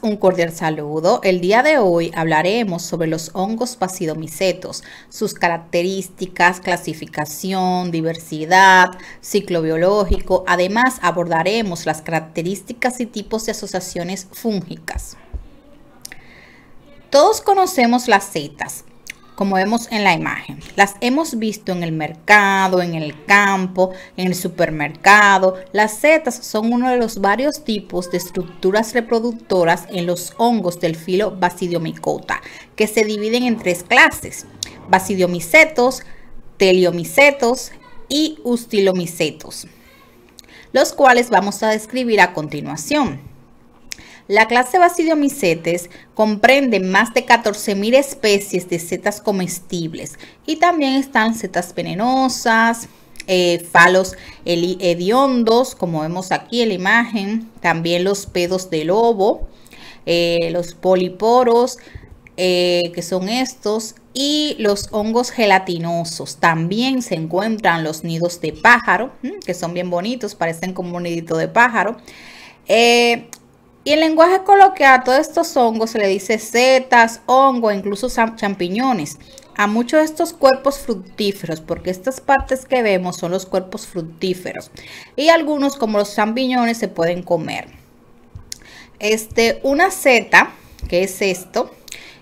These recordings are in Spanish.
Un cordial saludo. El día de hoy hablaremos sobre los hongos pasidomicetos, sus características, clasificación, diversidad, ciclo biológico. Además, abordaremos las características y tipos de asociaciones fúngicas. Todos conocemos las setas, como vemos en la imagen. Las hemos visto en el mercado, en el campo, en el supermercado. Las setas son uno de los varios tipos de estructuras reproductoras en los hongos del filo Basidiomicota, que se dividen en tres clases: basidiomicetos, teliomicetos y ustilomicetos, los cuales vamos a describir a continuación. La clase Basidiomycetes comprende más de 14.000 especies de setas comestibles y también están setas venenosas, eh, falos hediondos, como vemos aquí en la imagen, también los pedos de lobo, eh, los poliporos, eh, que son estos, y los hongos gelatinosos. También se encuentran los nidos de pájaro, que son bien bonitos, parecen como un nidito de pájaro. Y el lenguaje coloquial a todos estos hongos se le dice setas, hongo, incluso champiñones. A muchos de estos cuerpos fructíferos, porque estas partes que vemos son los cuerpos fructíferos. Y algunos, como los champiñones, se pueden comer. Este, una seta, que es esto,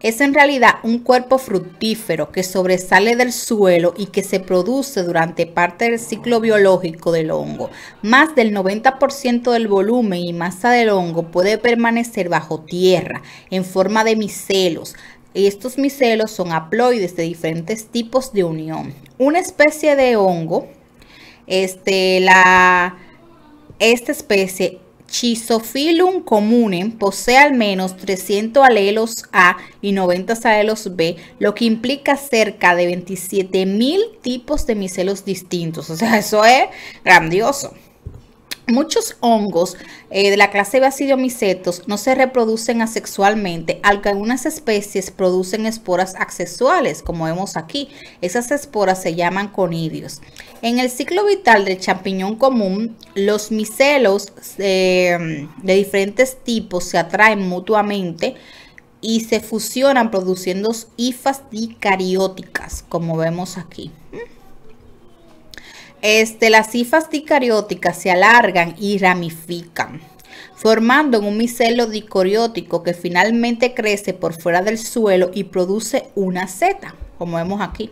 es en realidad un cuerpo fructífero que sobresale del suelo y que se produce durante parte del ciclo biológico del hongo. Más del 90% del volumen y masa del hongo puede permanecer bajo tierra en forma de micelos, estos micelos son haploides de diferentes tipos de unión. Una especie de hongo, este, la, esta especie Schizophyllum comune posee al menos 300 alelos A y 90 alelos B, lo que implica cerca de 27.000 tipos de micelos distintos. O sea, eso es grandioso. Muchos hongos eh, de la clase Basidiomycetos no se reproducen asexualmente, aunque algunas especies producen esporas asexuales, como vemos aquí. Esas esporas se llaman conidios. En el ciclo vital del champiñón común, los micelos eh, de diferentes tipos se atraen mutuamente y se fusionan produciendo hifas dicarióticas, como vemos aquí. Este, las cifas dicarióticas se alargan y ramifican, formando un micelo dicariótico que finalmente crece por fuera del suelo y produce una seta, como vemos aquí.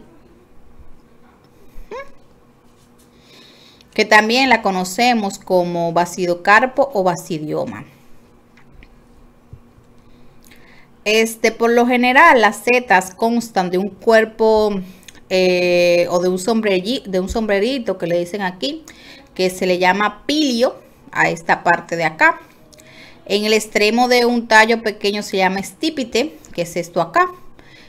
Que también la conocemos como basidocarpo o basidioma. Este, por lo general, las setas constan de un cuerpo eh, o de un, sombrerito, de un sombrerito que le dicen aquí, que se le llama pilio a esta parte de acá. En el extremo de un tallo pequeño se llama estípite, que es esto acá.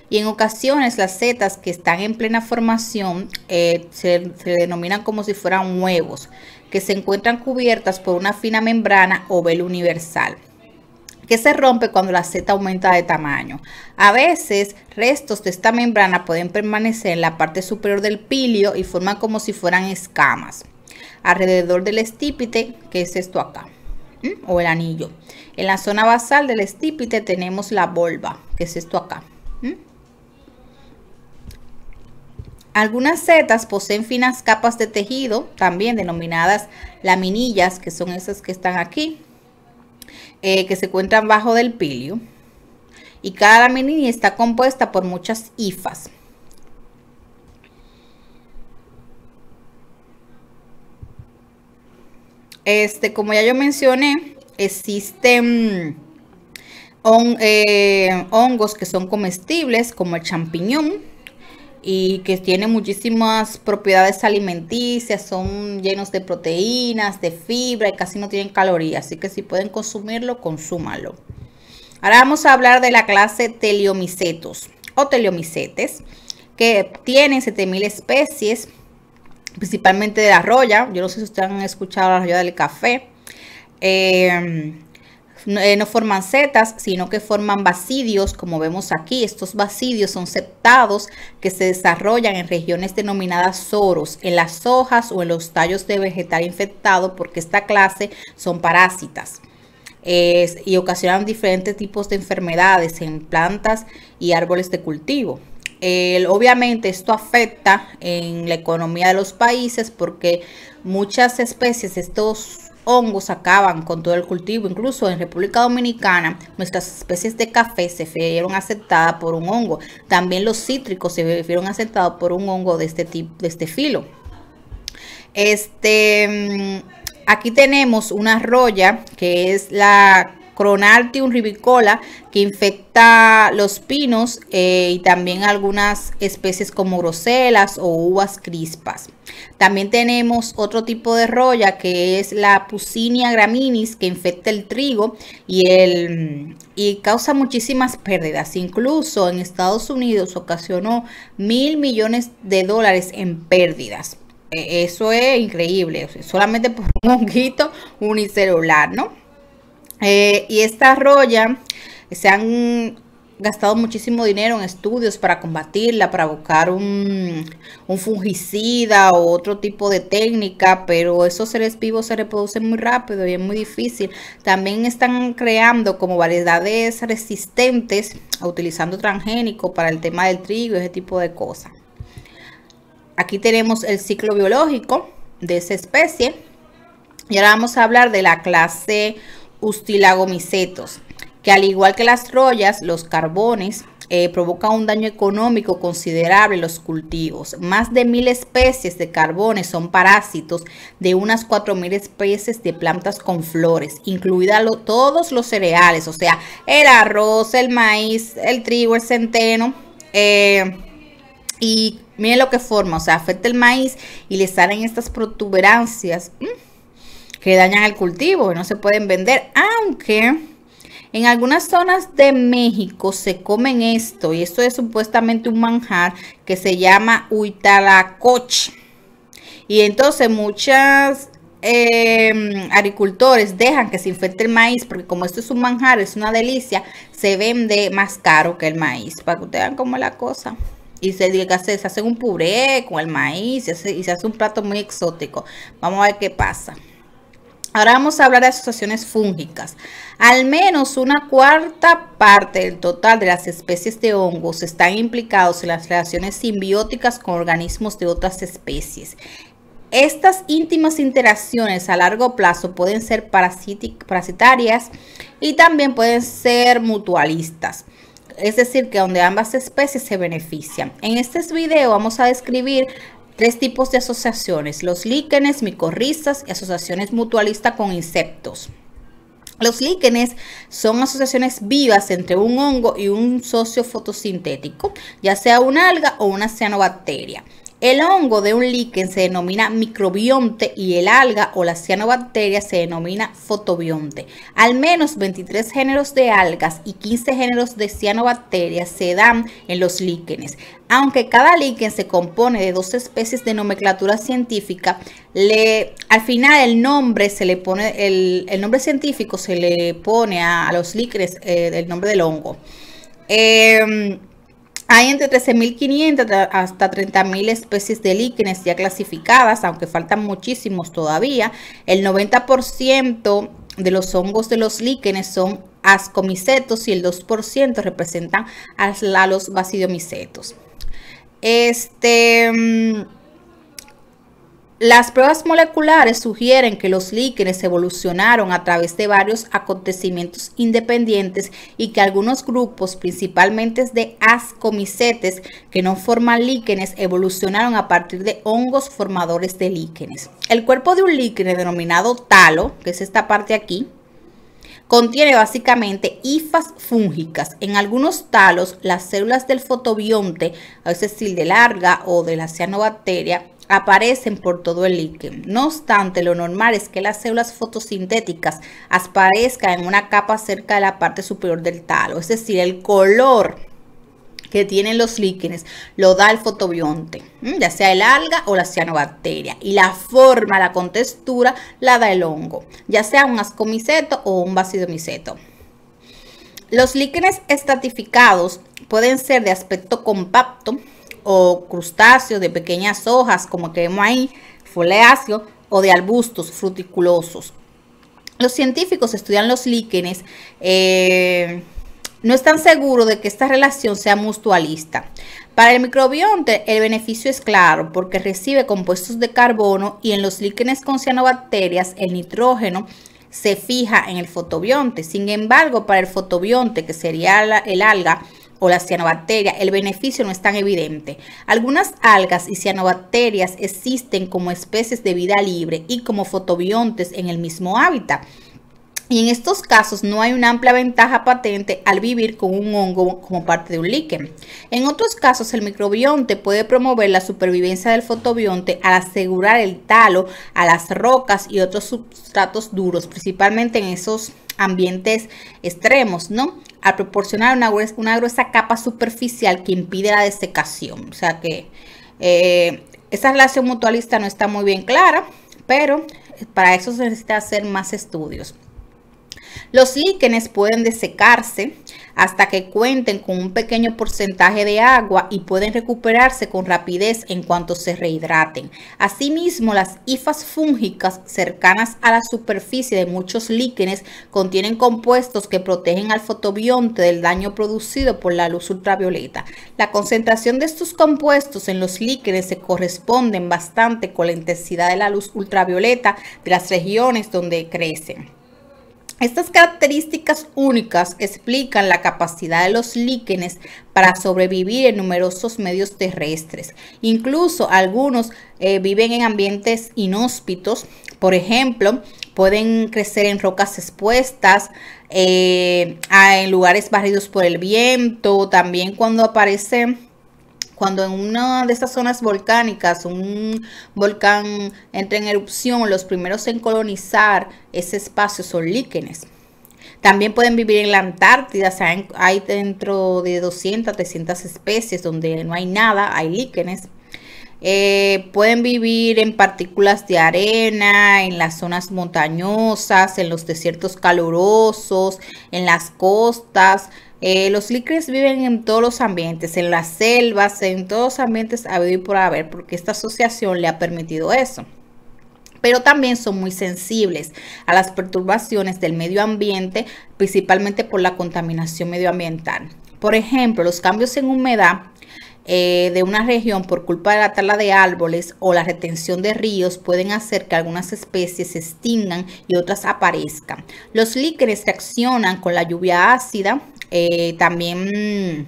Y en ocasiones las setas que están en plena formación eh, se, se denominan como si fueran huevos, que se encuentran cubiertas por una fina membrana o velo universal que se rompe cuando la seta aumenta de tamaño. A veces, restos de esta membrana pueden permanecer en la parte superior del pilio y forman como si fueran escamas alrededor del estípite, que es esto acá, o el anillo. En la zona basal del estípite tenemos la volva, que es esto acá. Algunas setas poseen finas capas de tejido, también denominadas laminillas, que son esas que están aquí, eh, que se encuentran bajo del pilio. Y cada laminina está compuesta por muchas hifas. Este, como ya yo mencioné, existen eh, hongos que son comestibles, como el champiñón, y que tiene muchísimas propiedades alimenticias, son llenos de proteínas, de fibra y casi no tienen calorías, así que si pueden consumirlo, consúmalo. Ahora vamos a hablar de la clase teliomicetos o teliomicetes, que tienen 7000 especies, principalmente de la roya, yo no sé si ustedes han escuchado la roya del café, eh, eh, no, forman setas, sino que forman basidios, como vemos aquí. Estos basidios son septados que se desarrollan en regiones denominadas soros, en las hojas o en los tallos de vegetal infectado, porque esta clase son parásitas. y ocasionan diferentes tipos de enfermedades en plantas y árboles de cultivo. obviamente esto afecta en la economía de los países porque muchas especies estos hongos acaban con todo el cultivo. Incluso en República Dominicana nuestras especies de café se vieron aceptadas por un hongo. También los cítricos se vieron aceptados por un hongo de este tipo, de este filo. Este, mm, aquí tenemos una roya que es la Cronartium ribicola que infecta los pinos eh, y también algunas especies como groselas o uvas crispas. También tenemos otro tipo de roya que es la Pucinia graminis que infecta el trigo y, y causa muchísimas pérdidas. Incluso en Estados Unidos ocasionó mil millones de dólares en pérdidas. E, eso es increíble, solamente por un honguito unicelular, ¿no? Eh, y esta roya se han gastado muchísimo dinero en estudios para combatirla, para buscar un, fungicida o otro tipo de técnica, pero esos seres vivos se reproducen muy rápido y es muy difícil. También están creando como variedades resistentes, utilizando transgénico para el tema del trigo, y ese tipo de cosas. Aquí tenemos el ciclo biológico de esa especie. Y ahora vamos a hablar de la clase ustilagomicetos, que al igual que las rollas, los carbones, eh, provoca un daño económico considerable en los cultivos. Más de mil especies de carbones son parásitos de unas cuatro mil especies de plantas con flores, incluidas todos los cereales, o sea, el arroz, el maíz, el trigo, el centeno. Eh, y miren lo que forma, o sea, afecta el maíz y le salen estas protuberancias. Mm, que dañan el cultivo, no se pueden vender, aunque en algunas zonas de México se comen esto y esto es supuestamente un manjar que se llama huitlacoche Y entonces muchas em, agricultores dejan que se infecte el maíz porque como esto es un manjar, es una delicia, se vende más caro que el maíz, para que ustedes vean cómo es la cosa. Y se, que se hace un puré con el maíz y se hace un plato muy exótico. Vamos a ver qué pasa. Ahora vamos a hablar de asociaciones fúngicas. Al menos una cuarta parte del total de las especies de hongos están implicados en las relaciones simbióticas con organismos de otras especies. Estas íntimas interacciones a largo plazo pueden ser parasitarias y también pueden ser mutualistas es decir, que donde ambas especies se benefician. En este video vamos a describir tres tipos de asociaciones, los líquenes, micorrizas y asociaciones mutualistas con insectos. Los líquenes son asociaciones vivas entre un hongo y un socio fotosintético, ya sea una alga o una cianobacteria. El hongo de un líquen se denomina microbionte y el alga o la cianobacteria se denomina fotobionte. Al menos 23 géneros de algas y 15 géneros de cianobacterias se dan en los líquenes. Aunque cada líquen se compone de dos especies de nomenclatura científica, al final el nombre se le pone, el, nombre científico se le pone a, los líquenes eh, del nombre del hongo. Em, hay entre 13.500 hasta 30.000 especies de líquenes ya clasificadas, aunque faltan muchísimos todavía. El 90% de los hongos de los líquenes son ascomicetos y el 2% representan a los basidiomicetos. Este mm, las pruebas moleculares sugieren que los líquenes evolucionaron a través de varios acontecimientos independientes y que algunos grupos, principalmente de ascomicetes, que no forman líquenes, evolucionaron a partir de hongos formadores de líquenes. El cuerpo de un líquene denominado talo, que es esta parte aquí, Contiene básicamente hifas fúngicas. En algunos talos, las células del fotobionte, a veces de larga o de la cianobacteria, aparecen por todo el líquen. No obstante, lo normal es que las células fotosintéticas aparezcan en una capa cerca de la parte superior del talo, es decir, el color que tienen los líquenes lo da el fotobionte, ya sea el alga o la cianobacteria, y la forma, la contextura la da el hongo, ya sea un ascomiceto o un basidomiceto. Los líquenes estratificados pueden ser de aspecto compacto, o crustáceos de pequeñas hojas, como que vemos ahí, foliáceos o de arbustos fruticulosos. Los científicos estudian los líquenes. Eh, no están seguros de que esta relación sea mutualista. Para el microbionte el beneficio es claro porque recibe compuestos de carbono y en los líquenes con cianobacterias el nitrógeno se fija en el fotobionte. Sin embargo, para el fotobionte, que sería el alga, o la cianobacterias, el beneficio no es tan evidente. Algunas algas y cianobacterias existen como especies de vida libre y como fotobiontes en el mismo hábitat. Y en estos casos no hay una amplia ventaja patente al vivir con un hongo como parte de un líquen. En otros casos, el microbionte puede promover la supervivencia del fotobionte al asegurar el talo a las rocas y otros sustratos duros, principalmente en esos ambientes extremos, ¿no? al proporcionar una, gruesa, capa superficial que impide la desecación. O sea que eh, esa relación mutualista no está muy bien clara, pero eh, para eso se necesita hacer más estudios. Los líquenes pueden desecarse hasta que cuenten con un pequeño porcentaje de agua y pueden recuperarse con rapidez en cuanto se rehidraten. Asimismo, las hifas fúngicas cercanas a la superficie de muchos líquenes contienen compuestos que protegen al fotobionte del daño producido por la luz ultravioleta. La concentración de estos compuestos en los líquenes se corresponde bastante con la intensidad de la luz ultravioleta de las regiones donde crecen. Estas características únicas explican la capacidad de los líquenes para sobrevivir en numerosos medios terrestres. Incluso algunos eh, viven en ambientes inhóspitos, por ejemplo, pueden crecer en rocas expuestas, eh, en lugares barridos por el viento, también cuando aparecen cuando en una de estas zonas volcánicas un volcán entra en erupción, los primeros en colonizar ese espacio son líquenes. También pueden vivir en la Antártida, hay dentro de 200, 300 especies donde no hay nada, hay líquenes. Eh, pueden vivir en partículas de arena, en las zonas montañosas, en los desiertos calurosos, en las costas, eh, los líquenes viven en todos los ambientes, en las selvas, en todos los ambientes habido y por haber, porque esta asociación le ha permitido eso. Pero también son muy sensibles a las perturbaciones del medio ambiente, principalmente por la contaminación medioambiental. Por ejemplo, los cambios en humedad eh, de una región por culpa de la tala de árboles o la retención de ríos pueden hacer que algunas especies se extingan y otras aparezcan. Los líquenes reaccionan con la lluvia ácida, eh, también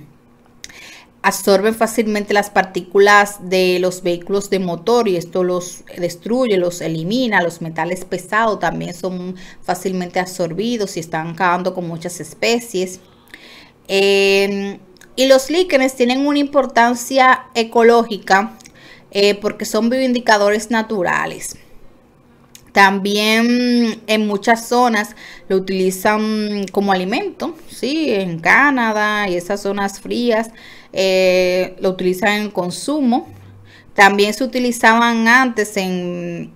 absorben fácilmente las partículas de los vehículos de motor y esto los destruye, los elimina, los metales pesados también son fácilmente absorbidos y están acabando con muchas especies. Em, y los líquenes tienen una importancia ecológica eh, porque son bioindicadores naturales. También mm, en muchas zonas lo utilizan como alimento, ¿sí? En Canadá y esas zonas frías eh, lo utilizan en consumo. También se utilizaban antes en,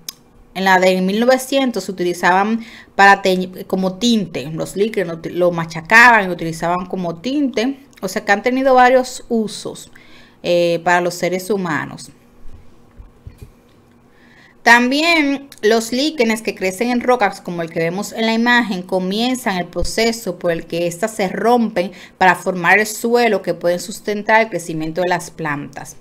en la de 1900, se utilizaban para como tinte, los líquidos lo machacaban y lo utilizaban como tinte. O sea que han tenido varios usos eh, para los seres humanos. También los líquenes que crecen en rocas, como el que vemos en la imagen, comienzan el proceso por el que éstas se rompen para formar el suelo que pueden sustentar el crecimiento de las plantas.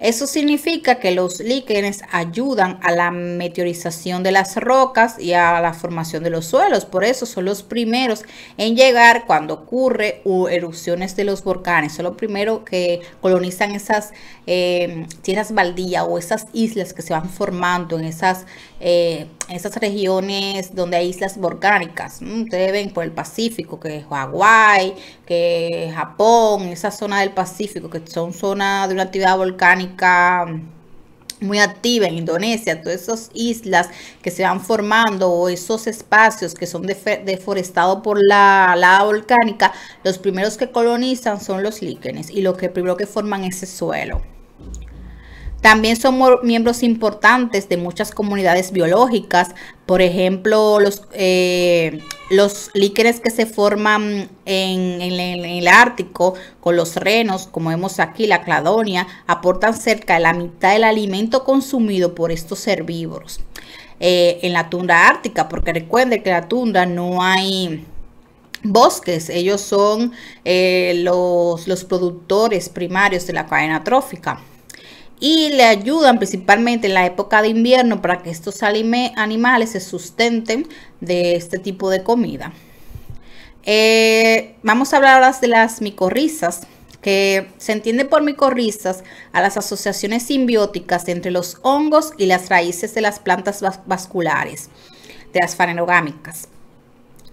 Eso significa que los líquenes ayudan a la meteorización de las rocas y a la formación de los suelos. Por eso son los primeros en llegar cuando ocurre erupciones de los volcanes. Son los primeros que colonizan esas eh, tierras baldías o esas islas que se van formando en esas eh, esas regiones donde hay islas volcánicas. Ustedes ven por el Pacífico, que es Hawái, que es Japón, esa zona del Pacífico, que son zonas de una actividad volcánica muy activa en Indonesia, todas esas islas que se van formando o esos espacios que son deforestados por la lava volcánica, los primeros que colonizan son los líquenes y lo que primero que forman ese suelo. También son miembros importantes de muchas comunidades biológicas, por ejemplo, los, eh, líquenes que se forman en, el Ártico con los renos, como vemos aquí, la cladonia, aportan cerca de la mitad del alimento consumido por estos herbívoros. Eh, en la tundra ártica, porque recuerden que en la tundra no hay bosques, ellos son eh, los productores primarios de la cadena trófica y le ayudan principalmente en la época de invierno para que estos animales se sustenten de este tipo de comida. Eh, vamos a hablar ahora de las micorrizas, que se entiende por micorrizas a las asociaciones simbióticas entre los hongos y las raíces de las plantas vasculares, de las farenogámicas.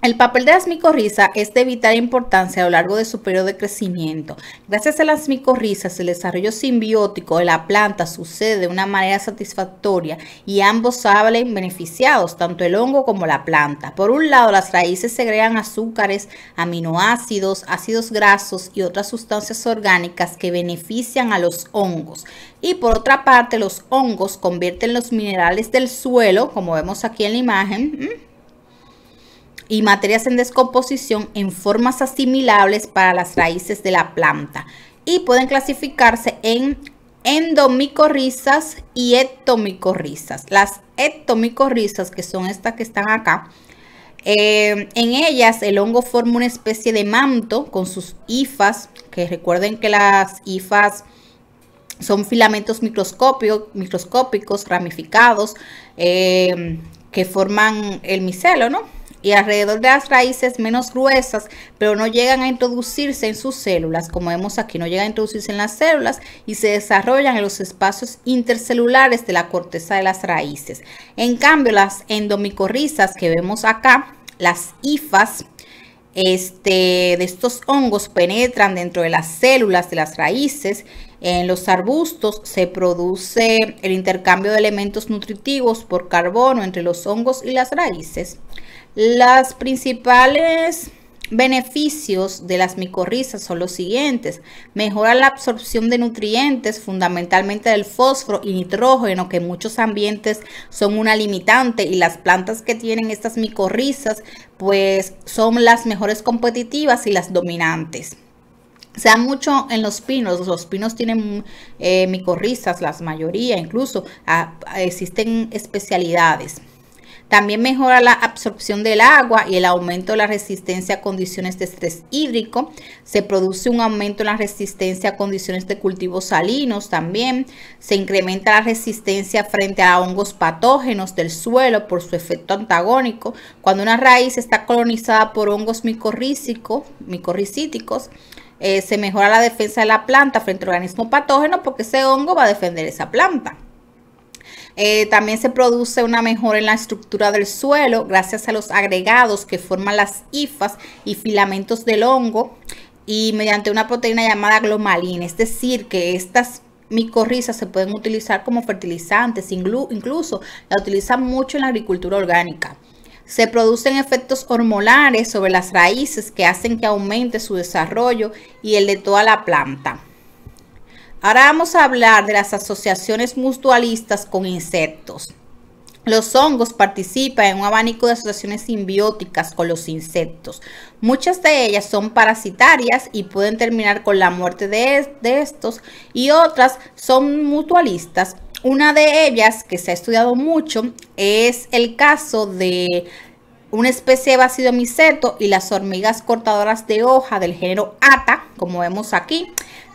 El papel de las micorrizas es de vital importancia a lo largo de su periodo de crecimiento. Gracias a las micorrizas, el desarrollo simbiótico de la planta sucede de una manera satisfactoria y ambos salen beneficiados, tanto el hongo como la planta. Por un lado, las raíces segregan azúcares, aminoácidos, ácidos grasos y otras sustancias orgánicas que benefician a los hongos. Y por otra parte, los hongos convierten los minerales del suelo, como vemos aquí en la imagen, y materias en descomposición en formas asimilables para las raíces de la planta y pueden clasificarse en endomicorrizas y ectomicorrizas. Las ectomicorrizas, que son estas que están acá, eh, en ellas el hongo forma una especie de manto con sus hifas, que recuerden que las hifas son filamentos microscópicos ramificados eh, que forman el micelo, ¿no? y alrededor de las raíces menos gruesas, pero no llegan a introducirse en sus células, como vemos aquí, no llegan a introducirse en las células y se desarrollan en los espacios intercelulares de la corteza de las raíces. En cambio, las endomicorrizas que vemos acá, las hifas, este, de estos hongos penetran dentro de las células de las raíces. En los arbustos se produce el intercambio de elementos nutritivos por carbono entre los hongos y las raíces. Los principales beneficios de las micorrizas son los siguientes. Mejora la absorción de nutrientes, fundamentalmente del fósforo y nitrógeno, que en muchos ambientes son una limitante y las plantas que tienen estas micorrizas pues son las mejores competitivas y las dominantes. Se da mucho en los pinos, los pinos tienen eh, micorrizas, las mayoría incluso, ah, existen especialidades. También mejora la absorción del agua y el aumento de la resistencia a condiciones de estrés hídrico. Se produce un aumento en la resistencia a condiciones de cultivos salinos también. Se incrementa la resistencia frente a hongos patógenos del suelo por su efecto antagónico. Cuando una raíz está colonizada por hongos micorricíticos, eh, se mejora la defensa de la planta frente a organismos patógenos porque ese hongo va a defender esa planta. Eh, también se produce una mejora en la estructura del suelo gracias a los agregados que forman las hifas y filamentos del hongo y mediante una proteína llamada glomalina. Es decir, que estas micorrizas se pueden utilizar como fertilizantes, incluso la utilizan mucho en la agricultura orgánica. Se producen efectos hormonales sobre las raíces que hacen que aumente su desarrollo y el de toda la planta. Ahora vamos a hablar de las asociaciones mutualistas con insectos. Los hongos participan en un abanico de asociaciones simbióticas con los insectos. Muchas de ellas son parasitarias y pueden terminar con la muerte de, estos y otras son mutualistas. Una de ellas que se ha estudiado mucho es el caso de una especie de vacidomiceto y las hormigas cortadoras de hoja del género Ata, como vemos aquí,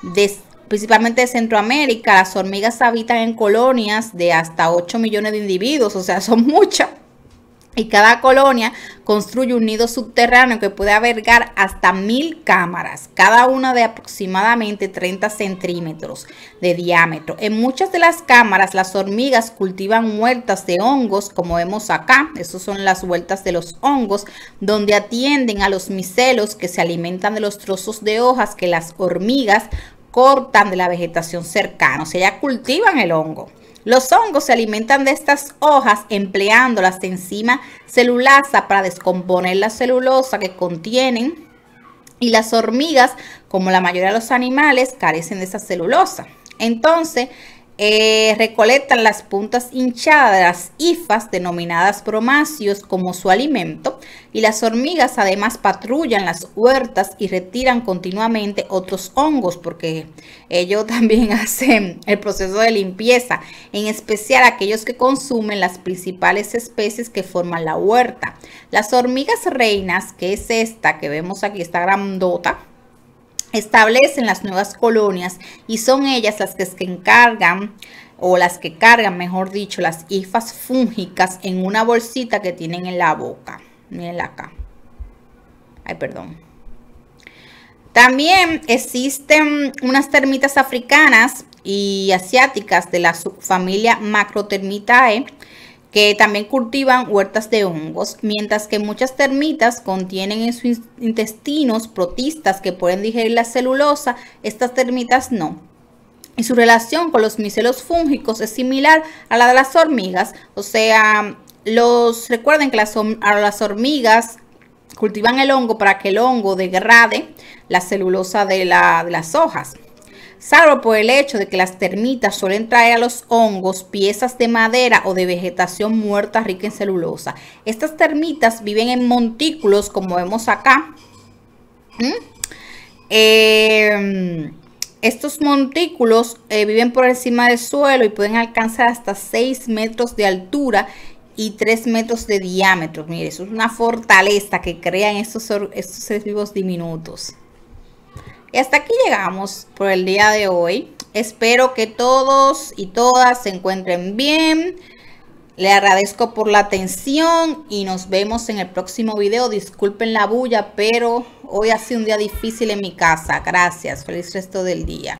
de principalmente de Centroamérica, las hormigas habitan en colonias de hasta 8 millones de individuos, o sea, son muchas. Y cada colonia construye un nido subterráneo que puede albergar hasta mil cámaras, cada una de aproximadamente 30 centímetros de diámetro. En muchas de las cámaras las hormigas cultivan vueltas de hongos, como vemos acá, esas son las vueltas de los hongos, donde atienden a los micelos que se alimentan de los trozos de hojas que las hormigas cortan de la vegetación cercana, o sea, ya cultivan el hongo. Los hongos se alimentan de estas hojas empleando las enzimas celulasa para descomponer la celulosa que contienen y las hormigas, como la mayoría de los animales, carecen de esa celulosa. Entonces, eh, recolectan las puntas hinchadas las hifas denominadas promacios como su alimento y las hormigas además patrullan las huertas y retiran continuamente otros hongos porque ellos también hacen el proceso de limpieza, en especial aquellos que consumen las principales especies que forman la huerta. Las hormigas reinas, que es esta que vemos aquí, esta grandota, establecen las nuevas colonias y son ellas las que encargan o las que cargan, mejor dicho, las hifas fúngicas en una bolsita que tienen en la boca. Miren acá. Ay, perdón. También existen unas termitas africanas y asiáticas de la subfamilia Macrotermitae que también cultivan huertas de hongos, mientras que muchas termitas contienen en sus intestinos protistas que pueden digerir la celulosa, estas termitas no. Y su relación con los micelos fúngicos es similar a la de las hormigas, o sea, los recuerden que las, hormigas cultivan el hongo para que el hongo degrade la celulosa de las hojas salvo por el hecho de que las termitas suelen traer a los hongos piezas de madera o de vegetación muerta rica en celulosa. Estas termitas viven en montículos, como vemos acá. ¿Mm? Em, estos montículos eh, viven por encima del suelo y pueden alcanzar hasta 6 metros de altura y 3 metros de diámetro. Mire, eso es una fortaleza que crean estos, estos seres vivos diminutos. Y hasta aquí llegamos por el día de hoy. Espero que todos y todas se encuentren bien. Le agradezco por la atención y nos vemos en el próximo video. Disculpen la bulla, pero hoy ha sido un día difícil en mi casa. Gracias. Feliz resto del día.